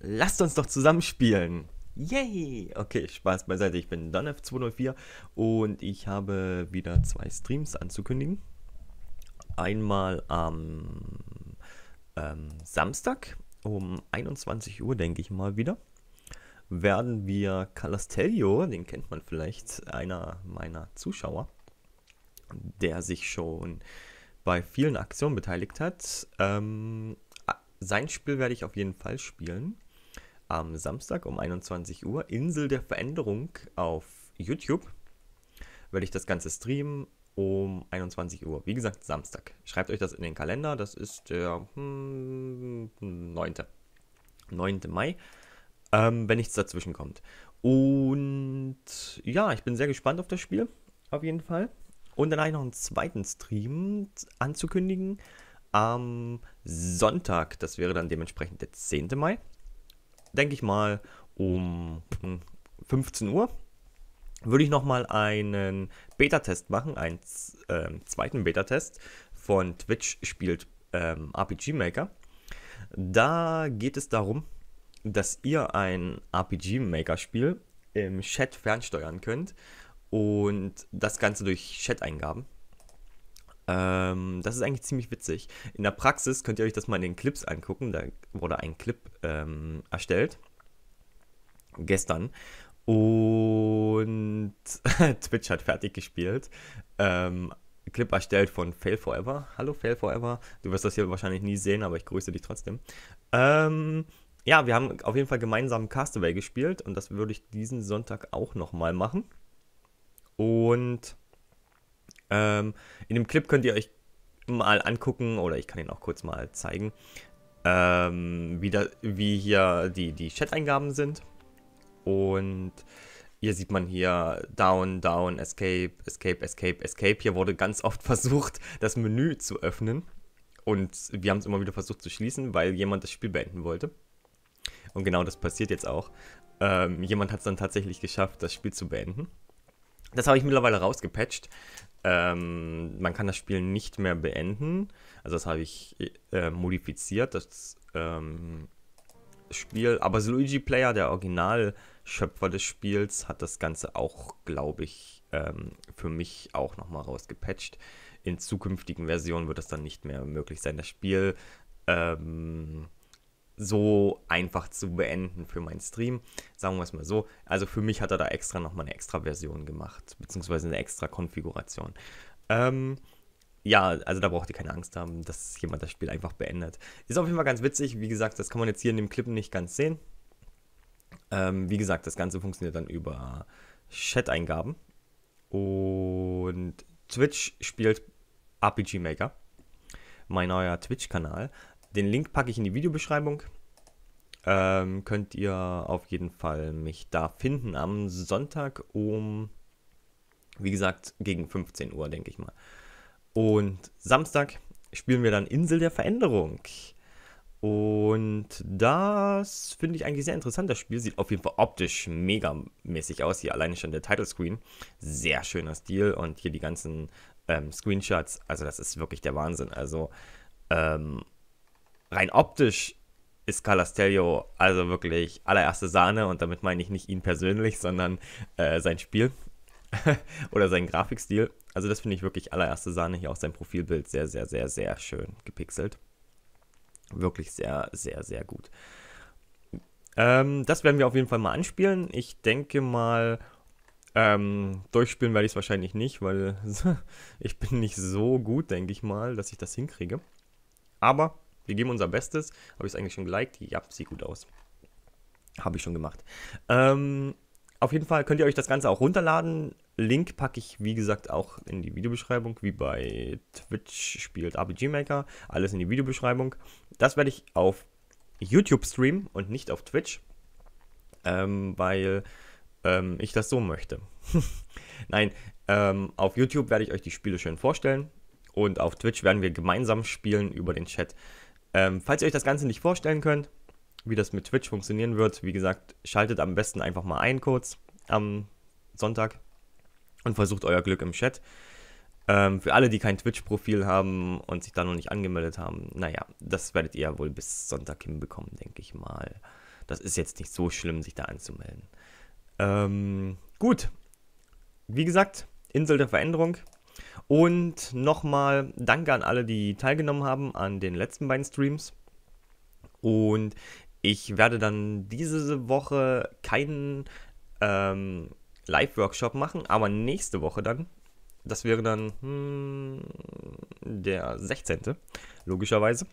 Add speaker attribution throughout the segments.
Speaker 1: Lasst uns doch zusammen spielen. Yay! Okay, Spaß beiseite. Ich bin donf 204 und ich habe wieder zwei Streams anzukündigen. Einmal am ähm, Samstag um 21 Uhr, denke ich mal wieder, werden wir Calastelio, den kennt man vielleicht, einer meiner Zuschauer, der sich schon bei vielen Aktionen beteiligt hat. Ähm, sein Spiel werde ich auf jeden Fall spielen am Samstag um 21 Uhr Insel der Veränderung auf YouTube. Werde ich das Ganze streamen um 21 Uhr. Wie gesagt, Samstag. Schreibt euch das in den Kalender. Das ist der hm, 9. 9. Mai, ähm, wenn nichts dazwischen kommt. Und ja, ich bin sehr gespannt auf das Spiel. Auf jeden Fall. Und dann habe ich noch einen zweiten Stream anzukündigen am Sonntag. Das wäre dann dementsprechend der 10. Mai denke ich mal, um 15 hm, Uhr würde ich nochmal einen Beta-Test machen, einen äh, zweiten Beta-Test von Twitch spielt ähm, RPG Maker. Da geht es darum, dass ihr ein RPG Maker Spiel im Chat fernsteuern könnt und das Ganze durch Chat-Eingaben. Ähm, das ist eigentlich ziemlich witzig. In der Praxis könnt ihr euch das mal in den Clips angucken. Da wurde ein Clip ähm, erstellt. Gestern. Und Twitch hat fertig gespielt. Ähm, Clip erstellt von Fail Forever. Hallo Fail Forever. Du wirst das hier wahrscheinlich nie sehen, aber ich grüße dich trotzdem. Ähm, ja, wir haben auf jeden Fall gemeinsam Castaway gespielt und das würde ich diesen Sonntag auch nochmal machen. Und ähm, in dem Clip könnt ihr euch mal angucken, oder ich kann ihn auch kurz mal zeigen, ähm, wie, da, wie hier die, die Chat-Eingaben sind. Und hier sieht man hier Down, Down, Escape, Escape, Escape, Escape. Hier wurde ganz oft versucht, das Menü zu öffnen. Und wir haben es immer wieder versucht zu schließen, weil jemand das Spiel beenden wollte. Und genau das passiert jetzt auch. Ähm, jemand hat es dann tatsächlich geschafft, das Spiel zu beenden. Das habe ich mittlerweile rausgepatcht. Ähm, man kann das Spiel nicht mehr beenden. Also das habe ich äh, modifiziert, das ähm, Spiel. Aber Luigi Player, der Originalschöpfer des Spiels, hat das Ganze auch, glaube ich, ähm, für mich auch nochmal rausgepatcht. In zukünftigen Versionen wird das dann nicht mehr möglich sein. Das Spiel ähm, so einfach zu beenden für meinen Stream. Sagen wir es mal so. Also für mich hat er da extra nochmal eine extra Version gemacht, beziehungsweise eine extra Konfiguration. Ähm, ja, also da braucht ihr keine Angst haben, dass jemand das Spiel einfach beendet. Ist auf jeden Fall ganz witzig. Wie gesagt, das kann man jetzt hier in dem Clip nicht ganz sehen. Ähm, wie gesagt, das Ganze funktioniert dann über Chat-Eingaben. Und Twitch spielt RPG Maker, mein neuer Twitch-Kanal. Den Link packe ich in die Videobeschreibung. Ähm, könnt ihr auf jeden Fall mich da finden am Sonntag um, wie gesagt, gegen 15 Uhr, denke ich mal. Und Samstag spielen wir dann Insel der Veränderung. Und das finde ich eigentlich sehr interessant. Das Spiel sieht auf jeden Fall optisch mega mäßig aus. Hier alleine schon der Title Screen. Sehr schöner Stil und hier die ganzen ähm, Screenshots. Also, das ist wirklich der Wahnsinn. Also, ähm, rein optisch ist Calastelio also wirklich allererste Sahne und damit meine ich nicht ihn persönlich, sondern äh, sein Spiel oder seinen Grafikstil. Also das finde ich wirklich allererste Sahne. Hier auch sein Profilbild sehr, sehr, sehr, sehr schön gepixelt. Wirklich sehr, sehr, sehr gut. Ähm, das werden wir auf jeden Fall mal anspielen. Ich denke mal, ähm, durchspielen werde ich es wahrscheinlich nicht, weil ich bin nicht so gut, denke ich mal, dass ich das hinkriege. Aber wir geben unser Bestes. Habe ich es eigentlich schon geliked? Ja, sieht gut aus. Habe ich schon gemacht. Ähm, auf jeden Fall könnt ihr euch das Ganze auch runterladen. Link packe ich, wie gesagt, auch in die Videobeschreibung. Wie bei Twitch spielt RPG Maker. Alles in die Videobeschreibung. Das werde ich auf YouTube streamen und nicht auf Twitch. Ähm, weil ähm, ich das so möchte. Nein, ähm, auf YouTube werde ich euch die Spiele schön vorstellen. Und auf Twitch werden wir gemeinsam spielen über den Chat. Ähm, falls ihr euch das Ganze nicht vorstellen könnt, wie das mit Twitch funktionieren wird, wie gesagt, schaltet am besten einfach mal ein kurz am Sonntag und versucht euer Glück im Chat. Ähm, für alle, die kein Twitch-Profil haben und sich da noch nicht angemeldet haben, naja, das werdet ihr ja wohl bis Sonntag hinbekommen, denke ich mal. Das ist jetzt nicht so schlimm, sich da anzumelden. Ähm, gut. Wie gesagt, Insel der Veränderung. Und nochmal danke an alle, die teilgenommen haben an den letzten beiden Streams. Und ich werde dann diese Woche keinen ähm, Live-Workshop machen, aber nächste Woche dann. Das wäre dann hm, der 16. logischerweise.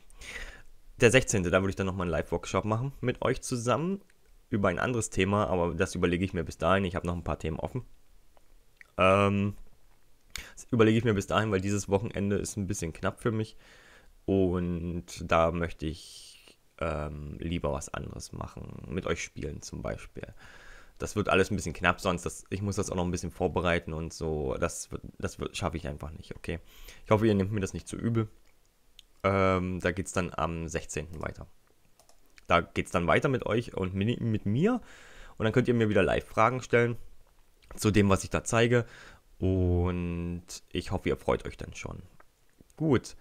Speaker 1: Der 16. Da würde ich dann nochmal einen Live-Workshop machen mit euch zusammen über ein anderes Thema, aber das überlege ich mir bis dahin. Ich habe noch ein paar Themen offen. Ähm, das überlege ich mir bis dahin, weil dieses Wochenende ist ein bisschen knapp für mich. Und da möchte ich ähm, lieber was anderes machen. Mit euch spielen zum Beispiel. Das wird alles ein bisschen knapp, sonst das, ich muss das auch noch ein bisschen vorbereiten und so. Das, das schaffe ich einfach nicht, okay. Ich hoffe, ihr nehmt mir das nicht zu übel. Ähm, da geht es dann am 16. weiter. Da geht es dann weiter mit euch und mit mir. Und dann könnt ihr mir wieder Live-Fragen stellen zu dem, was ich da zeige. Und ich hoffe, ihr freut euch dann schon. Gut.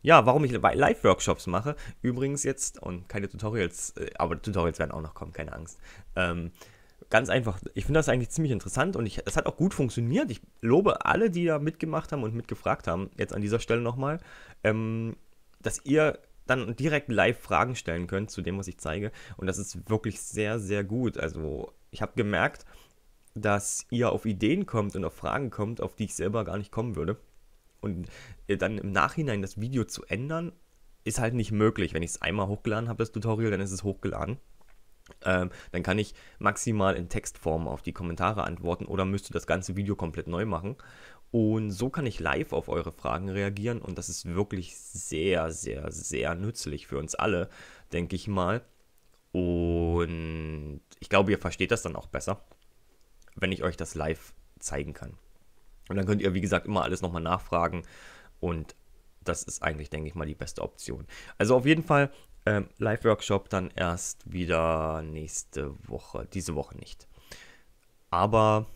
Speaker 1: Ja, warum ich Live-Workshops mache, übrigens jetzt, und keine Tutorials, äh, aber Tutorials werden auch noch kommen, keine Angst. Ähm, ganz einfach, ich finde das eigentlich ziemlich interessant und es hat auch gut funktioniert. Ich lobe alle, die da mitgemacht haben und mitgefragt haben, jetzt an dieser Stelle nochmal, ähm, dass ihr dann direkt live Fragen stellen könnt zu dem, was ich zeige. Und das ist wirklich sehr, sehr gut. Also ich habe gemerkt, dass ihr auf Ideen kommt und auf Fragen kommt, auf die ich selber gar nicht kommen würde. Und dann im Nachhinein das Video zu ändern, ist halt nicht möglich. Wenn ich es einmal hochgeladen habe, das Tutorial, dann ist es hochgeladen. Ähm, dann kann ich maximal in Textform auf die Kommentare antworten oder müsste das ganze Video komplett neu machen. Und so kann ich live auf eure Fragen reagieren und das ist wirklich sehr, sehr, sehr nützlich für uns alle, denke ich mal. Und ich glaube, ihr versteht das dann auch besser wenn ich euch das live zeigen kann. Und dann könnt ihr, wie gesagt, immer alles nochmal nachfragen und das ist eigentlich, denke ich mal, die beste Option. Also auf jeden Fall ähm, Live-Workshop dann erst wieder nächste Woche, diese Woche nicht. Aber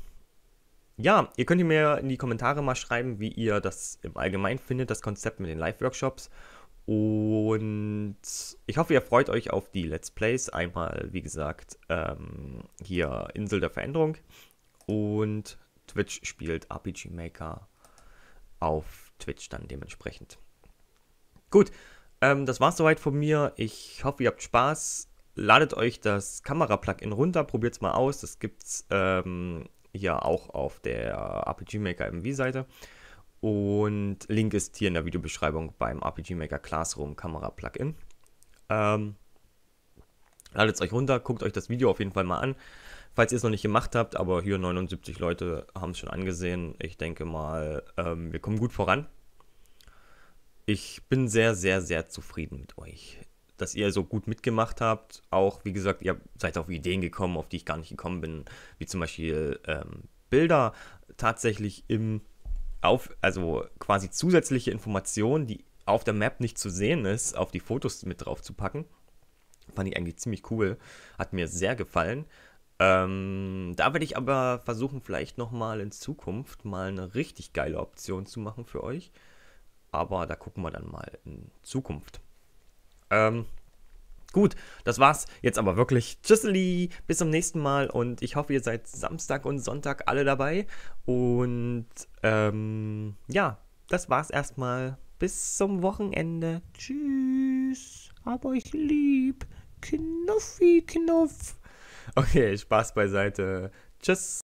Speaker 1: ja, ihr könnt mir in die Kommentare mal schreiben, wie ihr das im Allgemeinen findet, das Konzept mit den Live-Workshops. Und ich hoffe, ihr freut euch auf die Let's Plays. Einmal, wie gesagt, ähm, hier Insel der Veränderung und Twitch spielt RPG Maker auf Twitch dann dementsprechend. Gut, ähm, das war's soweit von mir. Ich hoffe, ihr habt Spaß. Ladet euch das Kamera-Plugin runter, probiert es mal aus. Das gibt's ähm, ja auch auf der RPG Maker MV-Seite. Und Link ist hier in der Videobeschreibung beim RPG Maker Classroom Kamera Plugin. Ähm, Ladet es euch runter, guckt euch das Video auf jeden Fall mal an. Falls ihr es noch nicht gemacht habt, aber hier 79 Leute haben es schon angesehen. Ich denke mal, ähm, wir kommen gut voran. Ich bin sehr, sehr, sehr zufrieden mit euch, dass ihr so gut mitgemacht habt. Auch, wie gesagt, ihr seid auf Ideen gekommen, auf die ich gar nicht gekommen bin, wie zum Beispiel ähm, Bilder tatsächlich im auf, also quasi zusätzliche Informationen, die auf der Map nicht zu sehen ist, auf die Fotos mit drauf zu packen. Fand ich eigentlich ziemlich cool. Hat mir sehr gefallen. Ähm, da werde ich aber versuchen, vielleicht nochmal in Zukunft mal eine richtig geile Option zu machen für euch. Aber da gucken wir dann mal in Zukunft. Ähm, gut, das war's jetzt aber wirklich. Tschüsseli, bis zum nächsten Mal und ich hoffe, ihr seid Samstag und Sonntag alle dabei. Und ähm, ja, das war's erstmal. Bis zum Wochenende. Tschüss, hab euch lieb. Knuffi, knuff. Okay, Spaß beiseite. Tschüss.